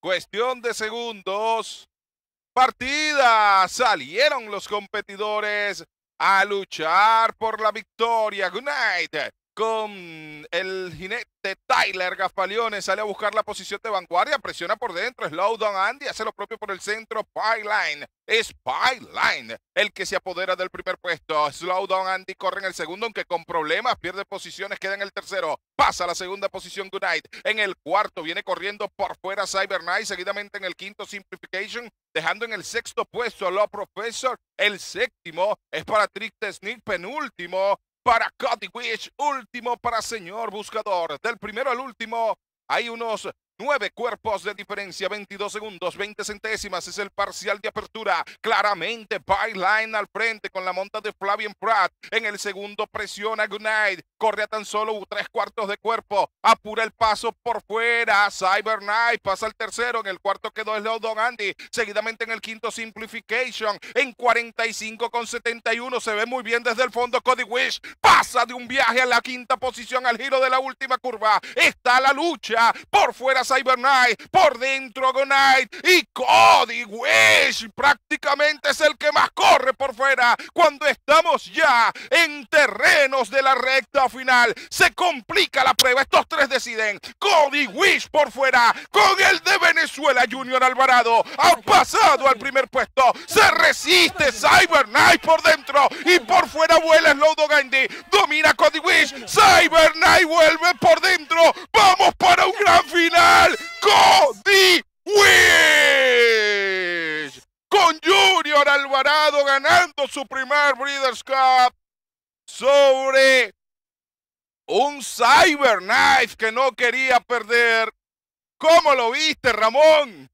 Cuestión de segundos. Partida. Salieron los competidores a luchar por la victoria. Good night con el jinete Tyler Gaspaliones. Sale a buscar la posición de vanguardia. Presiona por dentro. Slowdown Andy hace lo propio por el centro. Byline. Es Byline el que se apodera del primer puesto. Slowdown Andy corre en el segundo, aunque con problemas. Pierde posiciones. Queda en el tercero. Pasa a la segunda posición Goodnight. En el cuarto viene corriendo por fuera Cyber Knight. Seguidamente en el quinto Simplification. Dejando en el sexto puesto a Law Professor. El séptimo es para the Sneak. Penúltimo para Cody Wish, último para Señor Buscador. Del primero al último hay unos Nueve cuerpos de diferencia, 22 segundos, 20 centésimas es el parcial de apertura. Claramente, byline al frente con la monta de Flavian Pratt. En el segundo presiona Goodnight. Corre a tan solo tres cuartos de cuerpo. Apura el paso por fuera. Cyber Knight pasa al tercero. En el cuarto quedó el Don Andy. Seguidamente en el quinto Simplification. En 45 con 71. Se ve muy bien desde el fondo Cody Wish. Pasa de un viaje a la quinta posición al giro de la última curva. Está la lucha. Por fuera Cyber Knight por dentro Gonight y Cody Wish prácticamente es el que más corre por fuera. Cuando estamos ya en terrenos de la recta final, se complica la prueba. Estos tres deciden. Cody Wish por fuera con el de Venezuela Junior Alvarado. Ha pasado al primer puesto. Se resiste Cyber Knight por dentro y por fuera vuela Slowdo Gandhi. Domina Cody Wish. Cyber Knight vuelve por dentro. Vamos para un gran final. Alvarado ganando su primer Breeders' Cup sobre un Cyber Knife que no quería perder. ¿Cómo lo viste, Ramón?